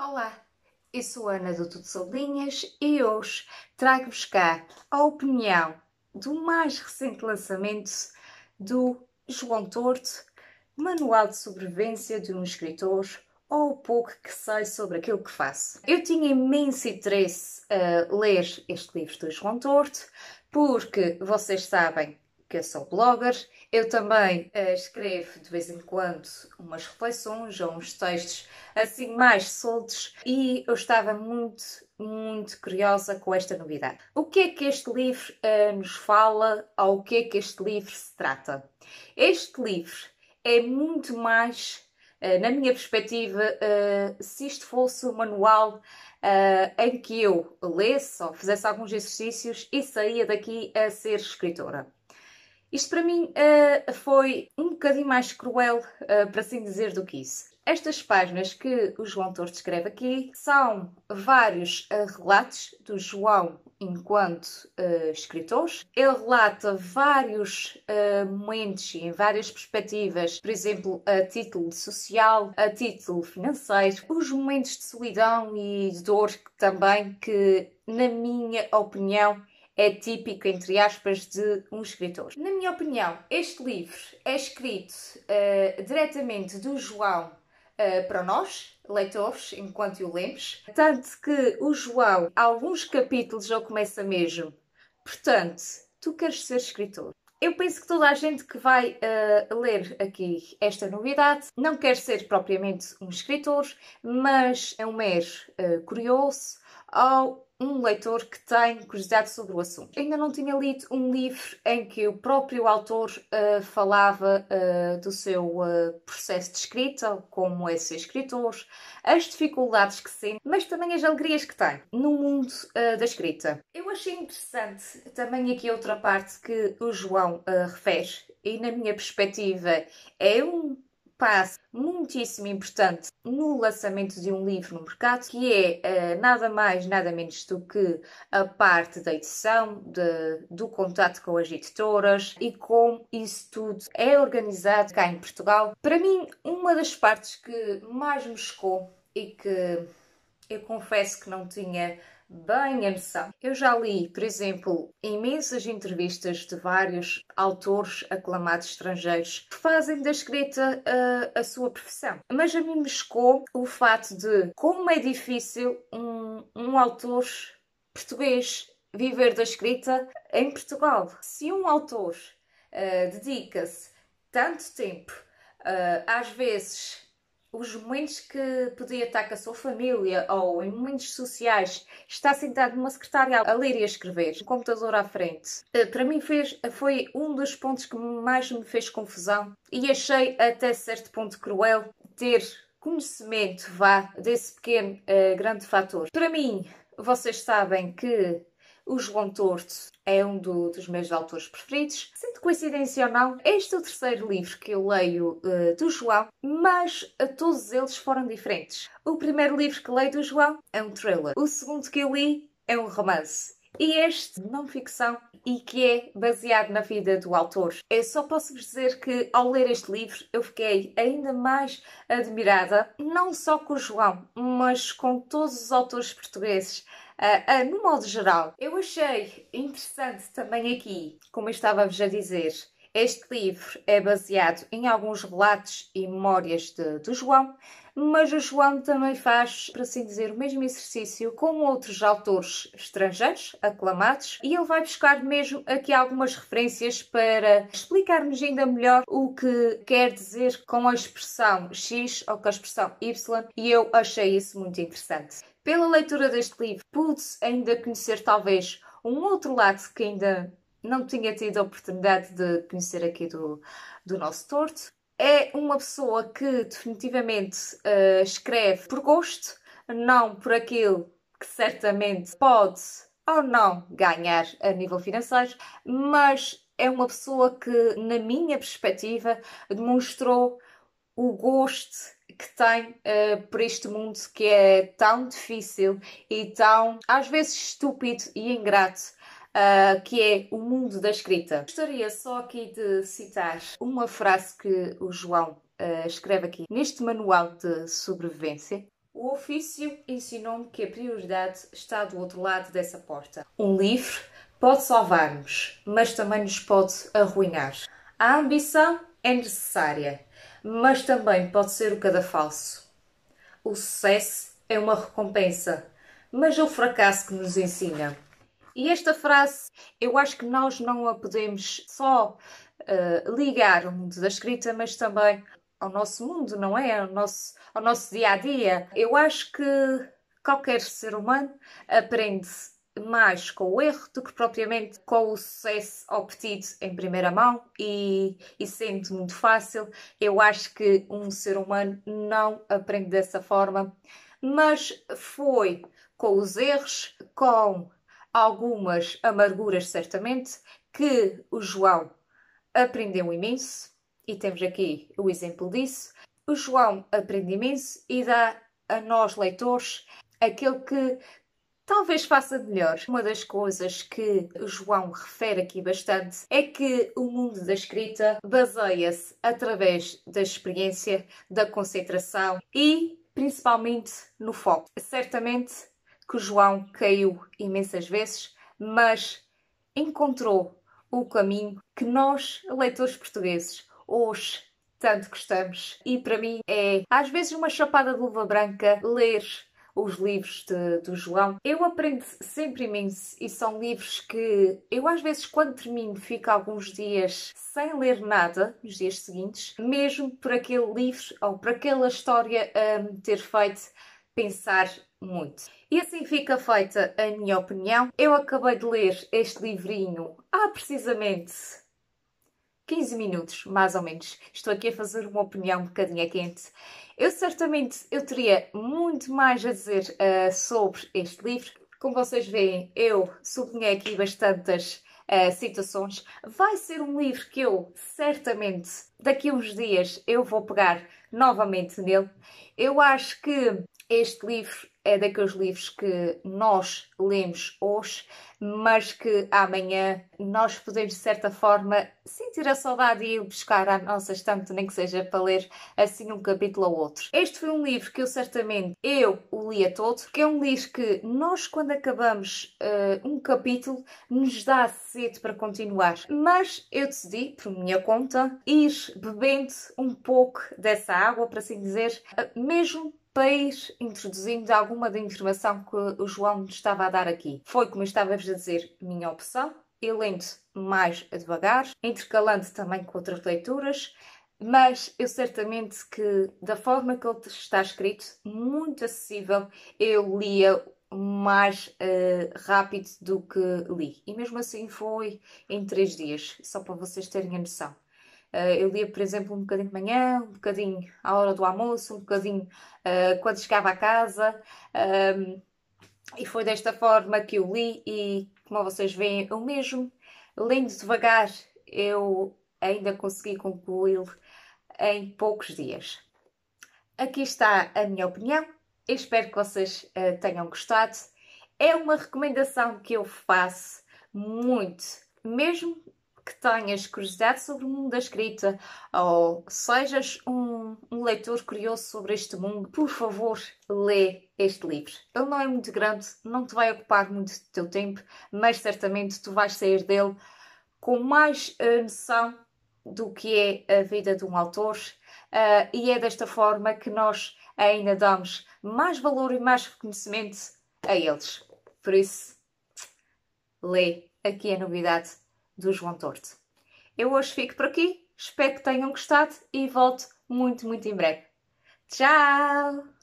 Olá, eu sou Ana do Tudo Soldinhas e hoje trago-vos cá a opinião do mais recente lançamento do João Torto, Manual de Sobrevivência de um Escritor, ou o pouco que sei sobre aquilo que faço. Eu tinha imenso interesse a eh, ler este livro do João Torto, porque vocês sabem que eu é sou blogger. Eu também uh, escrevo de vez em quando umas reflexões ou uns textos assim mais soltos e eu estava muito, muito curiosa com esta novidade. O que é que este livro uh, nos fala ou o que é que este livro se trata? Este livro é muito mais eh, na minha perspectiva, se isto fosse um manual em que eu lesse ou fizesse alguns exercícios e saía daqui a ser escritora. Isto para mim uh, foi um bocadinho mais cruel, uh, eh, para assim dizer, do que isso. Estas páginas que o João Torres escreve aqui são vários uh, relatos do João enquanto uh, escritor. Ele relata vários uh, momentos em várias perspectivas, por exemplo, a título social, a título financeiro, os momentos de solidão e dor que, também que, na minha opinião, é típico, entre aspas, de um escritor. Na minha opinião, este livro é escrito uh, diretamente do João uh, para nós, leitores, enquanto o lemos, tanto que o João, alguns capítulos já começa mesmo. Portanto, tu queres ser escritor. Eu penso que toda a gente que vai uh, ler aqui esta novidade não quer ser propriamente um escritor, mas é um mero uh, curioso ou um leitor que tem curiosidade sobre o assunto. Ainda não tinha lido um livro em que o próprio autor uh, falava uh, do seu uh, processo de escrita, como é ser escritor, as dificuldades que sente, mas também as alegrias que tem no mundo da escrita. Eu achei interessante também aqui outra parte que o João refere, e na minha perspectiva é um passo muitíssimo importante no lançamento de um livro no mercado, que é uh, nada mais, nada menos do que a parte da edição, de, do contato com as editoras e como isso tudo é organizado cá em Portugal. Para mim, uma das partes que mais me chocou e que eu confesso que não tinha bem a noção. Eu já li, por exemplo, imensas entrevistas de vários autores aclamados estrangeiros que fazem da escrita a, eh, a sua profissão. Mas a mim me chocou o fato de como é difícil um, um autor português viver da escrita em Portugal. Se um autor uh, dedica-se tanto tempo, uh, às vezes os momentos que podia estar com a sua família ou em momentos sociais, está sentado numa secretária a ler e a escrever, um computador à frente. Eh, para mim fez, foi um dos pontos que mais me fez confusão e achei até certo ponto cruel ter conhecimento, vá, desse pequeno uh, grande fator. Para mim, vocês sabem que o João Torto é um do, dos meus autores preferidos. Sendo coincidência ou não, este é o terceiro livro que eu leio uh, do João, mas a eh, todos eles foram diferentes. O primeiro livro que leio do João é um thriller. O segundo que eu li é um romance e este não ficção e que é baseado na vida do autor. Eu só posso vos dizer que ao ler este livro eu fiquei ainda mais admirada, não só com o João, mas com todos os autores portugueses. Uh, uh, no modo geral, eu achei interessante também aqui, como eu estava-vos a dizer, este livro é baseado em alguns relatos e memórias de, do João, mas o João também faz, por assim dizer, o mesmo exercício com outros autores estrangeiros aclamados e ele vai buscar mesmo aqui algumas referências para explicar-nos ainda melhor o que quer dizer com a expressão X ou com a expressão Y e eu achei isso muito interessante. Pela leitura deste livro, pude ainda conhecer talvez um outro lado que ainda não tinha tido a oportunidade de conhecer aqui do, do nosso torto é uma pessoa que definitivamente uh, escreve por gosto, não por aquilo que certamente pode ou não ganhar a nível financeiro, mas é uma pessoa que, na minha perspectiva, demonstrou o gosto que tem uh, por este mundo que é tão difícil e tão, às vezes, estúpido e ingrato uh, que é o mundo da escrita. Gostaria só aqui de citar uma frase que o João uh, escreve aqui neste manual de sobrevivência. O ofício ensinou-me que a prioridade está do outro lado dessa porta. Um livro pode salvar-nos, mas também nos pode arruinar. A ambição é necessária, mas também pode ser o cadafalso. O sucesso é uma recompensa, mas é o fracasso que nos ensina. E esta frase eu acho que nós não a podemos só uh, ligar ao mundo da escrita, mas também ao nosso mundo, não é? Ao nosso, ao nosso dia a dia. Eu acho que qualquer ser humano aprende mais com o erro do que propriamente com o sucesso obtido em primeira mão e, e sendo muito fácil, eu acho que um ser humano não aprende dessa forma, mas foi com os erros, com algumas amarguras, certamente, que o João aprendeu imenso, e temos aqui o exemplo disso. O João aprende imenso e dá a nós, leitores, aquele que talvez faça melhor. Uma das coisas que o João refere aqui bastante é que o mundo da escrita baseia-se através da experiência, da concentração e principalmente no foco. Certamente que João caiu imensas vezes, mas encontrou o caminho que nós, leitores portugueses, hoje tanto gostamos. E para mim é, às vezes, uma chapada de luva branca ler os livros de, do João. Eu aprendo sempre imenso e são livros que eu, às vezes, quando termino, fico alguns dias sem ler nada, nos dias seguintes, mesmo por aquele livro ou por aquela história um, ter feito pensar muito. E assim fica feita a minha opinião. Eu acabei de ler este livrinho há precisamente 15 minutos, mais ou menos. Estou aqui a fazer uma opinião um bocadinho quente. Eu certamente eu teria muito mais a dizer uh, sobre este livro. Como vocês veem, eu sublinhei aqui bastantes uh, Vai ser um livro que eu certamente daqui a uns dias eu vou pegar novamente nele. Eu acho que este livro é daqueles livros que nós lemos hoje, mas que amanhã nós podemos, de certa forma, sentir a saudade e ir buscar à nossa estante, nem que seja para ler assim um capítulo ou outro. Este foi um livro que eu certamente eu o li a todo, que é um livro que nós, quando acabamos uh, um capítulo, nos dá sede para continuar. Mas eu decidi, por minha conta, ir bebendo um pouco dessa água, para assim dizer, eh, mesmo país, introduzindo alguma da informação que o João me estava a dar aqui. Foi, como eu estava a dizer, minha opção. Eu lendo mais devagar, intercalando também com outras leituras, mas eu certamente que, da forma que ele está escrito, muito acessível, eu lia mais uh, rápido do que li. E mesmo assim foi em três dias, só para vocês terem a noção. Eh, eu lia, por exemplo, um bocadinho de manhã, um bocadinho à hora do almoço, um bocadinho uh, quando chegava a casa. Um, ehm, e foi desta forma que eu li, e como vocês veem, eu mesmo, lendo devagar, eu ainda consegui concluí-lo em poucos dias. Aqui está a minha opinião. espero que vocês uh, tenham gostado. É uma recomendação que eu faço muito, mesmo que tenhas curiosidade sobre o mundo da escrita ou sejas um, um leitor curioso sobre este mundo, por favor, lê este livro. Ele não é muito grande, não te vai ocupar muito do teu tempo, mas certamente tu vais sair dele com mais uh, noção do que é a vida de um autor uh, e é desta forma que nós ainda damos mais valor e mais reconhecimento a eles. Por isso, lê, aqui a é novidade do João Torto. Eu hoje fico por aqui, espero que tenham gostado e volto muito, muito em breve. Tchau!